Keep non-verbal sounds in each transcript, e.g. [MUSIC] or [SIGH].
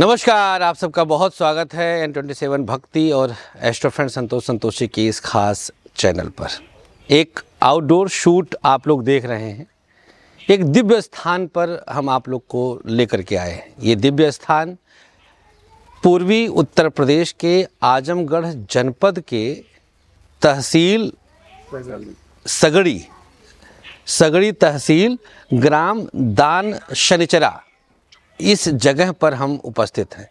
नमस्कार आप सबका बहुत स्वागत है एन ट्वेंटी सेवन भक्ति और एस्ट्रोफ्रेंड संतोष संतोषी के इस खास चैनल पर एक आउटडोर शूट आप लोग देख रहे हैं एक दिव्य स्थान पर हम आप लोग को लेकर के आए हैं ये दिव्य स्थान पूर्वी उत्तर प्रदेश के आजमगढ़ जनपद के तहसील सगड़ी सगड़ी तहसील ग्राम दान शनिचरा इस जगह पर हम उपस्थित हैं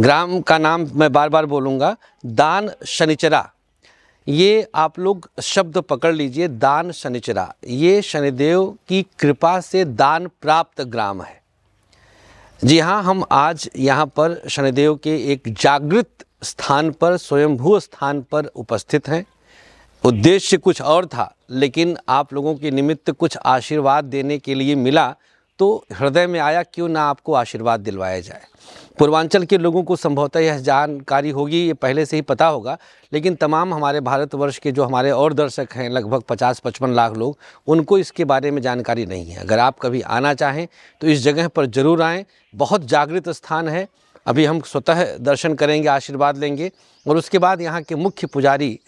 ग्राम का नाम मैं बार बार बोलूँगा दान शनिचरा ये आप लोग शब्द पकड़ लीजिए दान शनिचरा ये शनिदेव की कृपा से दान प्राप्त ग्राम है जी हाँ हम आज यहाँ पर शनिदेव के एक जागृत स्थान पर स्वयंभू स्थान पर उपस्थित हैं उद्देश्य कुछ और था लेकिन आप लोगों के निमित्त कुछ आशीर्वाद देने के लिए मिला तो हृदय में आया क्यों ना आपको आशीर्वाद दिलवाया जाए पूर्वांचल के लोगों को संभवतः यह जानकारी होगी ये पहले से ही पता होगा लेकिन तमाम हमारे भारतवर्ष के जो हमारे और दर्शक हैं लगभग 50-55 लाख लोग उनको इसके बारे में जानकारी नहीं है अगर आप कभी आना चाहें तो इस जगह पर ज़रूर आएँ बहुत जागृत स्थान है अभी हम स्वतः दर्शन करेंगे आशीर्वाद लेंगे और उसके बाद यहाँ के मुख्य पुजारी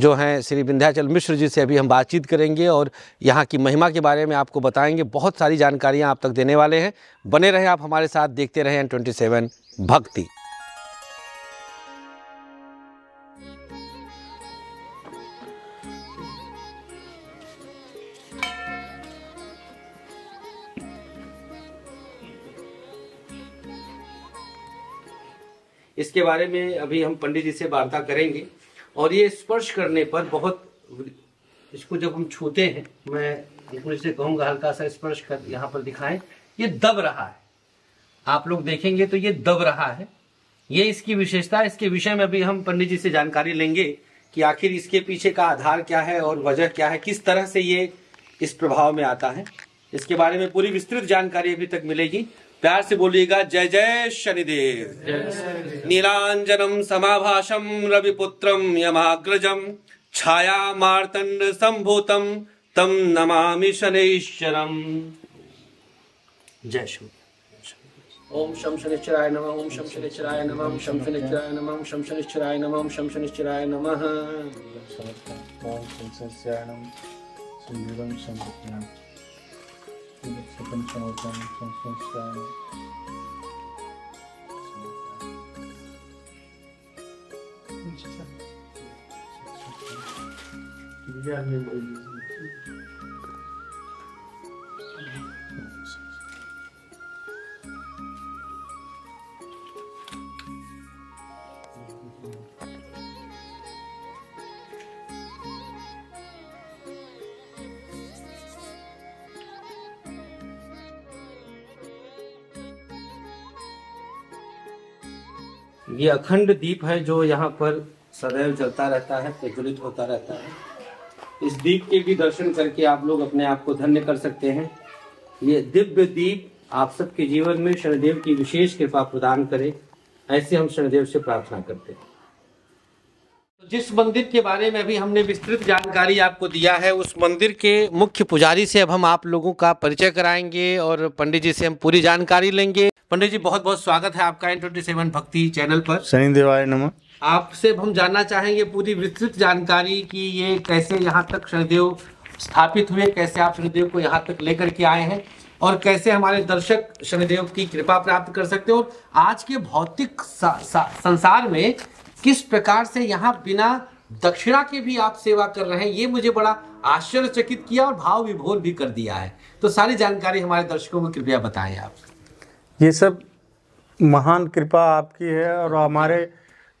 जो हैं श्री विंध्याचल मिश्र जी से अभी हम बातचीत करेंगे और यहाँ की महिमा के बारे में आपको बताएंगे बहुत सारी जानकारियाँ आप तक देने वाले हैं बने रहें आप हमारे साथ देखते रहें एन ट्वेंटी सेवन भक्ति इसके बारे में अभी हम पंडित जी से वार्ता करेंगे और ये स्पर्श करने पर बहुत इसको जब हम छूते हैं मैं एक से कहूंगा हल्का सा स्पर्श कर यहाँ पर दिखाएं ये दब रहा है आप लोग देखेंगे तो ये दब रहा है ये इसकी विशेषता इसके विषय में अभी हम पंडित जी से जानकारी लेंगे कि आखिर इसके पीछे का आधार क्या है और वजह क्या है किस तरह से ये इस प्रभाव में आता है इसके बारे में पूरी विस्तृत जानकारी अभी तक मिलेगी प्यार से बोलिएगा जय जय शनिदेव नीलांजनम समाभाषम रविपुत्रम यमाग्रजम छाया मार्तंड संभूतम तम नमामि शनैश्वरम जय शुभ ओम शम शनिश्चराय नम ओम शम शनिश्चराय नम ओम शम शनिश्चराय नम ओम शम शनिश्चराय नम ओम शम शनिश्चराय नम ओम शम शनिश्चराय नम sıkıntı olacağını kesin yani. Hiç gelmiyor böyle ये अखंड दीप है जो यहाँ पर सदैव जलता रहता है प्रज्वलित होता रहता है इस दीप के भी दर्शन करके आप लोग अपने आप को धन्य कर सकते हैं ये दिव्य दीप आप सबके जीवन में शनिदेव की विशेष कृपा प्रदान करे ऐसे हम शनिदेव से प्रार्थना करते हैं जिस मंदिर के बारे में अभी हमने विस्तृत जानकारी आपको दिया है उस मंदिर के मुख्य पुजारी से अब हम आप लोगों का परिचय कराएंगे और पंडित जी से हम पूरी जानकारी लेंगे पंडित जी बहुत बहुत स्वागत है आपका N twenty seven Bhakti channel पर शनि देवाय आपसे हम जानना चाहेंगे पूरी विस्तृत जानकारी कि ये कैसे यहाँ तक शनिदेव स्थापित हुए कैसे आप शनिदेव को यहाँ तक लेकर के आए हैं और कैसे हमारे दर्शक शनिदेव की कृपा प्राप्त कर सकते हो आज के भौतिक संसार में किस प्रकार से यहाँ बिना दक्षिणा के भी आप सेवा कर रहे हैं ये मुझे बड़ा आश्चर्यचकित किया और भाव विभोर भी कर दिया है तो सारी जानकारी हमारे दर्शकों को कृपया बताएं आप ये सब महान कृपा आपकी है और हमारे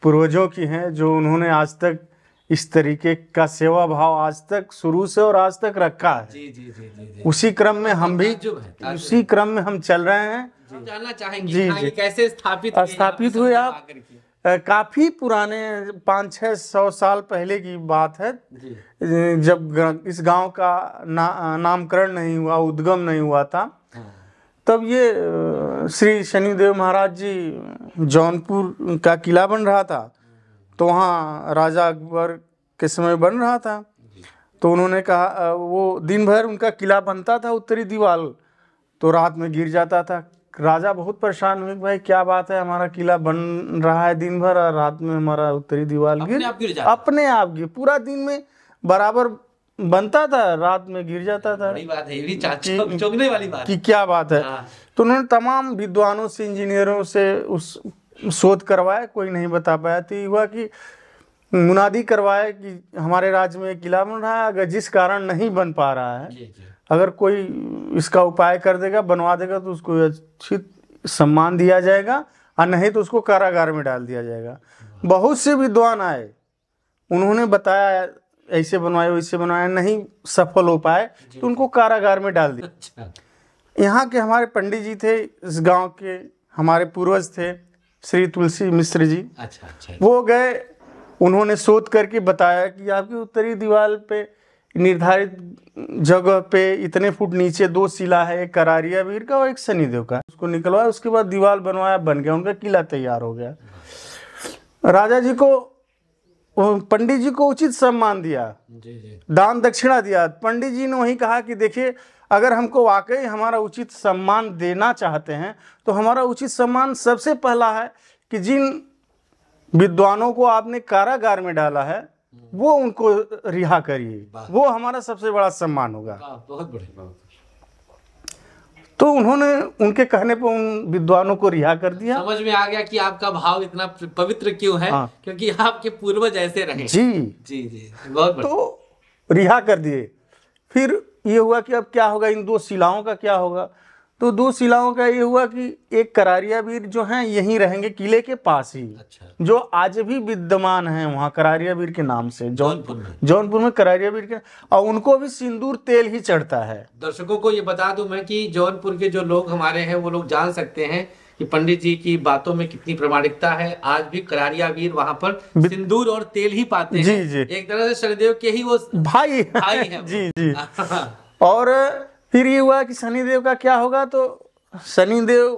पूर्वजों की हैं जो उन्होंने आज तक इस तरीके का सेवा भाव आज तक शुरू से और आज तक रखा है जी जी जी जी, जी। उसी क्रम में हम भी उसी क्रम में हम चल रहे हैं जानना चाहेंगे जी, हाँ, जी, कैसे स्थापित स्थापित हुए आप काफ़ी पुराने पाँच छः सौ साल पहले की बात है जब इस गांव का ना, नामकरण नहीं हुआ उद्गम नहीं हुआ था हाँ। तब ये श्री शनिदेव महाराज जी जौनपुर का किला बन रहा था तो वहाँ राजा अकबर के समय बन रहा था तो उन्होंने कहा वो दिन भर उनका किला बनता था उत्तरी दीवाल तो रात में गिर जाता था राजा बहुत परेशान हुए भाई क्या बात है हमारा किला बन रहा है दिन भर और रात में हमारा उत्तरी दीवार गिर अपने आप गिर पूरा दिन में बराबर बनता था रात में गिर जाता था बड़ी बात है ये भी चौंकने वाली बात कि क्या बात है हाँ। तो उन्होंने तमाम विद्वानों से इंजीनियरों से उस शोध करवाया कोई नहीं बता पाया तो ये हुआ कि मुनादी करवाया कि हमारे राज्य में किला बन रहा है अगर जिस कारण नहीं बन पा रहा है अगर कोई इसका उपाय कर देगा बनवा देगा तो उसको अच्छी सम्मान दिया जाएगा और नहीं तो उसको कारागार में डाल दिया जाएगा बहुत से विद्वान आए उन्होंने बताया ऐसे बनवाए वैसे बनवाए नहीं सफल हो पाए तो उनको कारागार में डाल दिया अच्छा। यहाँ के हमारे पंडित जी थे इस गांव के हमारे पूर्वज थे श्री तुलसी मिश्र जी अच्छा, अच्छा। वो गए उन्होंने शोध करके बताया कि आपकी उत्तरी दीवार पे निर्धारित जगह पे इतने फुट नीचे दो शिला है एक करारिया वीर का और एक शनिदेव का उसको निकलवाया उसके बाद दीवार बनवाया बन गया उनका किला तैयार हो गया राजा जी को पंडित जी को उचित सम्मान दिया दान दक्षिणा दिया पंडित जी ने वही कहा कि देखिए अगर हमको वाकई हमारा उचित सम्मान देना चाहते हैं तो हमारा उचित सम्मान सबसे पहला है कि जिन विद्वानों को आपने कारागार में डाला है वो उनको रिहा करिए वो हमारा सबसे बड़ा सम्मान होगा बहुत बढ़िया तो उन्होंने उनके कहने पर उन विद्वानों को रिहा कर दिया समझ में आ गया कि आपका भाव इतना पवित्र क्यों है हाँ। क्योंकि आपके पूर्वज ऐसे रहे जी जी जी बहुत तो रिहा कर दिए फिर ये हुआ कि अब क्या होगा इन दो शिलाओं का क्या होगा तो दो शिलाओं का ये हुआ कि एक करारिया वीर जो हैं यहीं रहेंगे किले के पास ही अच्छा। जो आज भी विद्यमान हैं वहाँ करारिया वीर के नाम से जौनपुर जौनपुर में करारिया वीर के और उनको भी सिंदूर तेल ही चढ़ता है दर्शकों को ये बता दूं मैं कि जौनपुर के जो लोग हमारे हैं वो लोग जान सकते हैं कि पंडित जी की बातों में कितनी प्रमाणिकता है आज भी करारिया वीर वहाँ पर सिंदूर और तेल ही पाते हैं जी जी एक तरह से शनिदेव के ही वो भाई भाई हैं [LAUGHS] जी जी [LAUGHS] और फिर ये हुआ कि शनिदेव का क्या होगा तो शनिदेव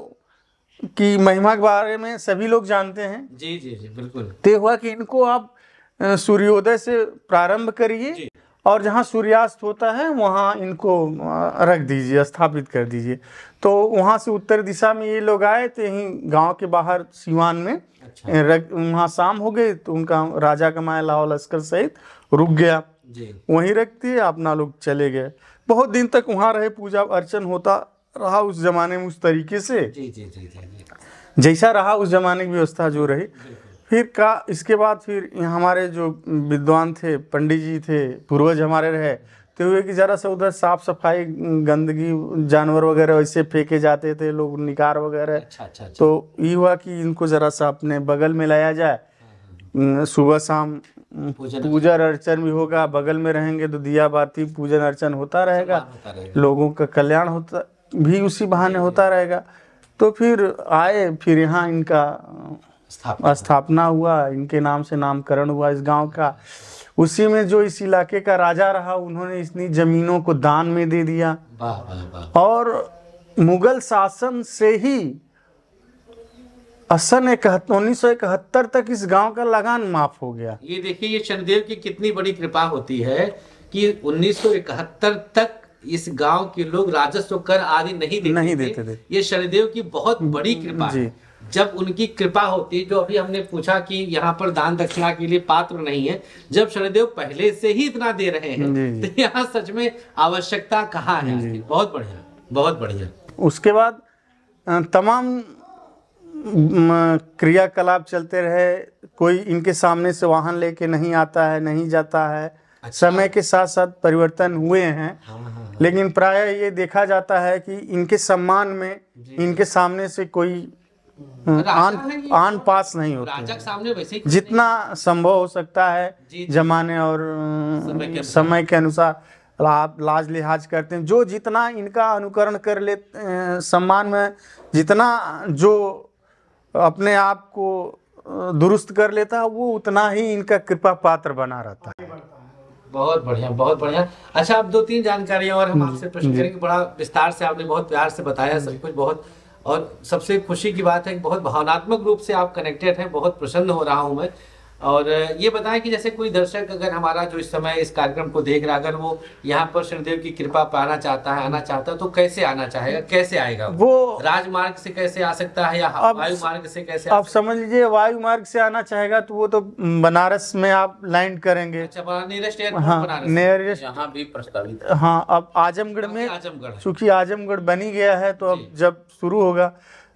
की महिमा के बारे में सभी लोग जानते हैं जी जी जी बिल्कुल तो हुआ कि इनको आप सूर्योदय से प्रारंभ करिए और जहाँ सूर्यास्त होता है वहाँ इनको रख दीजिए स्थापित कर दीजिए तो वहाँ से उत्तर दिशा में ये लोग आए तो यहीं गांव के बाहर सिवान में अच्छा। रख वहाँ शाम हो गए तो उनका राजा का माया लाहौल लश्कर सहित रुक गया वहीं रखती है अपना लोग चले गए बहुत दिन तक वहाँ रहे पूजा अर्चन होता रहा उस जमाने में उस तरीके से जी जी जी जी जैसा रहा उस जमाने की व्यवस्था जो रही फिर का इसके बाद फिर हमारे जो विद्वान थे पंडित जी थे पूर्वज हमारे रहे तो हुए कि ज़रा सा उधर साफ सफाई गंदगी जानवर वगैरह वैसे फेंके जाते थे लोग निकार वगैरह अच्छा, अच्छा, अच्छा। तो ये हुआ कि इनको ज़रा सा अपने बगल में लाया जाए हाँ, हाँ, हाँ। सुबह शाम पूजन अर्चन भी होगा बगल में रहेंगे तो दिया बाती पूजन अर्चन होता रहेगा रहे लोगों का कल्याण होता भी उसी बहाने होता रहेगा तो फिर आए फिर यहाँ इनका स्थापना हुआ इनके नाम से नामकरण हुआ इस गांव का उसी में जो इस इलाके का राजा रहा उन्होंने इतनी जमीनों को दान में दे दिया और मुगल शासन से ही असन इकहत्तर उन्नीस सौ इकहत्तर तक इस गांव का लगान माफ हो गया ये देखिए ये चंद्रदेव की कितनी बड़ी कृपा होती है कि उन्नीस सौ इकहत्तर तक इस गांव के लोग राजस्व कर आदि नहीं देते नहीं देते थे, थे। ये शनिदेव की बहुत बड़ी कृपा है जब उनकी कृपा होती है जो अभी हमने पूछा कि यहाँ पर दान दक्षिणा के लिए पात्र नहीं है जब शनिदेव पहले से ही इतना दे रहे हैं तो यहाँ सच में आवश्यकता कहाँ है बहुत बढ़िया बहुत बढ़िया उसके बाद तमाम क्रियाकलाप चलते रहे कोई इनके सामने से वाहन लेके नहीं आता है नहीं जाता है अच्छा। समय के साथ साथ परिवर्तन हुए हैं हाँ, हाँ, हाँ, हाँ। लेकिन प्राय ये देखा जाता है कि इनके सम्मान में इनके सामने से कोई आन तो अं, अं, आन पास नहीं होते जितना संभव हो सकता है जमाने और समय अं, के, समय के अनुसार ला, लाज लिहाज करते हैं जो जितना इनका अनुकरण कर ले सम्मान में जितना जो अपने आप को दुरुस्त कर लेता है वो उतना ही इनका कृपा पात्र बना रहता है बहुत बढ़िया बहुत बढ़िया अच्छा आप दो तीन जानकारियां और हम आपसे प्रश्न करेंगे बड़ा विस्तार से आपने बहुत प्यार से बताया सब कुछ बहुत और सबसे खुशी की बात है कि बहुत भावनात्मक रूप से आप कनेक्टेड हैं बहुत प्रसन्न हो रहा हूं मैं और ये बताएं कि जैसे कोई दर्शक अगर हमारा जो इस समय इस कार्यक्रम को देख रहा है अगर वो यहाँ पर शनिदेव की कृपा पाना चाहता है आना चाहता है तो कैसे आना चाहेगा कैसे आएगा वो राजमार्ग से कैसे आ सकता है या वायु मार्ग से कैसे आप समझ लीजिए वायु मार्ग से आना चाहेगा तो वो तो बनारस में आप लैंड करेंगे अच्छा नियरेस्ट हाँ, यहाँ भी प्रस्तावित हाँ अब आजमगढ़ में आजमगढ़ चूंकि आजमगढ़ बनी गया है तो अब जब शुरू होगा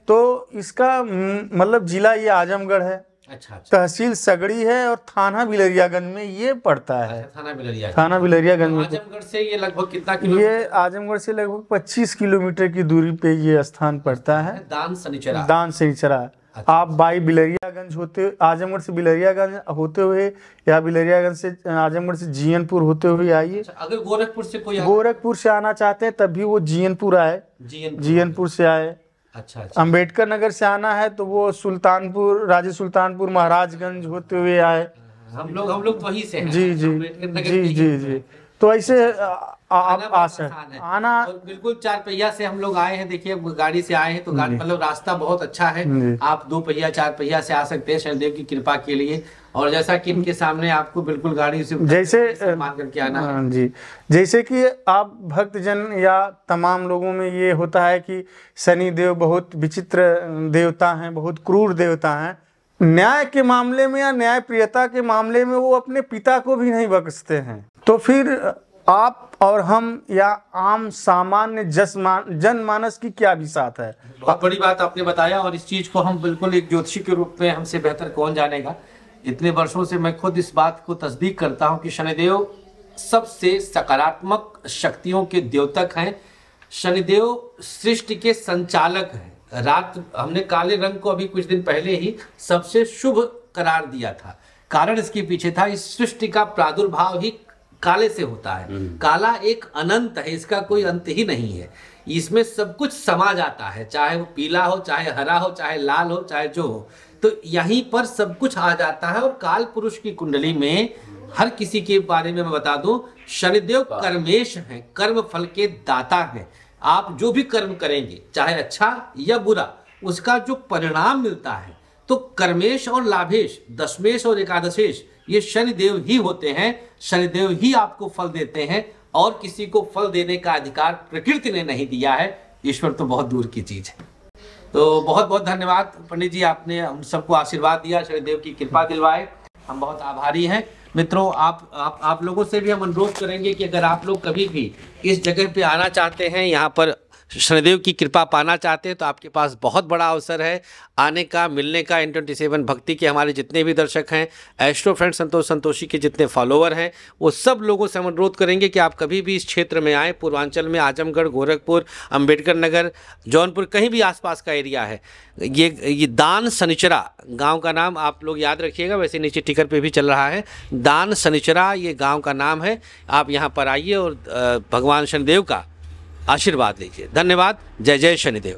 तो इसका हम्म, मतलब जिला ये आजमगढ़ है अच्छा, अच्छा, तहसील सगड़ी है और थाना बिलरियागंज में ये पड़ता है अच्छा, थाना बिलरियागंज थाना बिलरियागंज में से ये लगभग कितना किलो ये आजमगढ़ से लगभग 25 किलोमीटर की दूरी पे ये स्थान पड़ता है अच्छा, दान शनिचरा दान शनिचरा अच्छा, आप बाई बिलरियागंज होते आजमगढ़ से बिलरियागंज होते हुए या बिलरियागंज से आजमगढ़ से जीएनपुर होते हुए आइए अच्छा, अगर गोरखपुर से कोई गोरखपुर से आना चाहते हैं तब भी वो जीएनपुर आए जीएनपुर से आए अच्छा, अच्छा। अम्बेडकर नगर से आना है तो वो सुल्तानपुर राजे सुल्तानपुर महाराजगंज होते हुए आए हम लोग हम लोग वहीं से हैं। जी जी जी जी जी तो ऐसे आप आसान है आना बिल्कुल चार पहिया से हम लोग आए हैं देखिए गाड़ी से आए हैं तो गाड़ी मतलब रास्ता बहुत अच्छा है आप दो पहिया चार पहिया से आ सकते हैं शनिदेव की कृपा के लिए और जैसा कि इनके सामने आपको बिल्कुल गाड़ी से जैसे मान करके आना है। हाँ, जी जैसे कि आप भक्तजन या तमाम लोगों में ये होता है कि शनि देव बहुत विचित्र देवता हैं बहुत क्रूर देवता हैं न्याय के मामले में या न्याय प्रियता के मामले में वो अपने पिता को भी नहीं बख्शते हैं तो फिर आप और हम या आम सामान्य जनमानस की क्या विसात है बहुत बड़ी बात आपने बताया और इस चीज को हम बिल्कुल एक ज्योतिषी के रूप में हमसे बेहतर कौन जानेगा इतने वर्षों से मैं खुद इस बात को तस्दीक करता हूँ कि शनिदेव सबसे सकारात्मक शक्तियों के द्योतक हैं शनिदेव सृष्टि के संचालक हैं रात हमने काले रंग को अभी कुछ दिन पहले ही सबसे शुभ करार दिया था कारण इसके पीछे था इस सृष्टि का प्रादुर्भाव ही काले से होता है हम्म। काला एक अनंत है इसका कोई अंत ही नहीं है इसमें सब कुछ समा जाता है चाहे वो पीला हो चाहे हरा हो चाहे लाल हो चाहे जो हो तो यहीं पर सब कुछ आ जाता है और काल पुरुष की कुंडली में हर किसी के बारे में मैं बता दूं शनिदेव कर्मेश हैं कर्म फल के दाता हैं आप जो भी कर्म करेंगे चाहे अच्छा या बुरा उसका जो परिणाम मिलता है तो कर्मेश और लाभेश दशमेश और एकादशेश ये शनिदेव ही होते हैं शनिदेव ही आपको फल देते हैं और किसी को फल देने का अधिकार प्रकृति ने नहीं दिया है ईश्वर तो बहुत दूर की चीज है तो बहुत बहुत धन्यवाद पंडित जी आपने हम सबको आशीर्वाद दिया शनिदेव की कृपा दिलवाए हम बहुत आभारी हैं मित्रों आप आप आप लोगों से भी हम अनुरोध करेंगे कि अगर आप लोग कभी भी इस जगह पे आना चाहते हैं यहाँ पर शनिदेव की कृपा पाना चाहते हैं तो आपके पास बहुत बड़ा अवसर है आने का मिलने का एन ट्वेंटी सेवन भक्ति के हमारे जितने भी दर्शक हैं एस्ट्रो फ्रेंड संतोष संतोषी के जितने फॉलोअर हैं वो सब लोगों से हम अनुरोध करेंगे कि आप कभी भी इस क्षेत्र में आएँ पूर्वांचल में आजमगढ़ गोरखपुर अम्बेडकर नगर जौनपुर कहीं भी आसपास का एरिया है ये ये दान सनिचरा गांव का नाम आप लोग याद रखिएगा वैसे नीचे टिकर पे भी चल रहा है दान सनिचरा ये गांव का नाम है आप यहाँ पर आइए और भगवान शनिदेव का आशीर्वाद लीजिए धन्यवाद जय जय शनिदेव